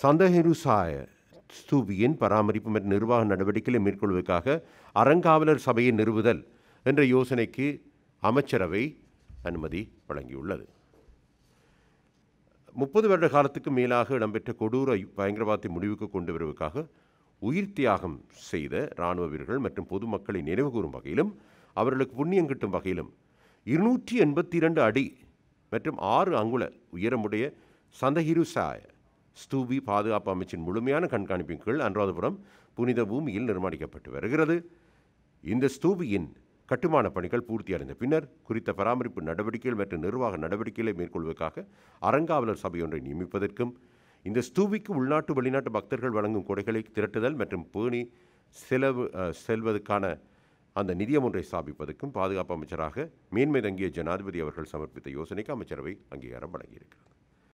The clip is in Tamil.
சந்தஹெருசாய ஸ்தூபியின் பராமரிப்பு மற்றும் நிர்வாக நடவடிக்கைகளை மேற்கொள்வதற்காக அறங்காவலர் சபையை நிறுவுதல் என்ற யோசனைக்கு அமைச்சரவை அனுமதி வழங்கியுள்ளது முப்பது வருட காலத்துக்கு மேலாக இடம்பெற்ற கொடூர பயங்கரவாதத்தை முடிவுக்கு கொண்டு வருவதற்காக உயிர் தியாகம் செய்த இராணுவ வீரர்கள் மற்றும் பொதுமக்களை நினைவுகூறும் வகையிலும் அவர்களுக்கு புண்ணியம் கிட்டும் வகையிலும் இருநூற்றி எண்பத்தி இரண்டு அடி மற்றும் ஆறு அங்குல உயரமுடைய சந்தஹிருசாய ஸ்தூபி பாதுகாப்பு அமைச்சின் முழுமையான கண்காணிப்பின் கீழ் அனுராதபுரம் புனித பூமியில் நிர்மாணிக்கப்பட்டு வருகிறது இந்த ஸ்தூபியின் கட்டுமான பணிகள் பூர்த்தியடைந்த பின்னர் குறித்த பராமரிப்பு நடவடிக்கைகள் மற்றும் நிர்வாக நடவடிக்கைகளை மேற்கொள்வதற்காக அறங்காவலர் சபை ஒன்றை நியமிப்பதற்கும் இந்த ஸ்தூபிக்கு உள்நாட்டு வெளிநாட்டு பக்தர்கள் வழங்கும் கொடைகளை திரட்டுதல் மற்றும் பேணி செலவு செல்வதற்கான அந்த நிதியம் ஒன்றை ஸ்தாபிப்பதற்கும் பாதுகாப்பு அமைச்சராக மேன்மை தங்கிய ஜனாதிபதி அவர்கள் சமர்ப்பித்த யோசனைக்கு அமைச்சரவை அங்கீகாரம் வழங்கியிருக்கிறது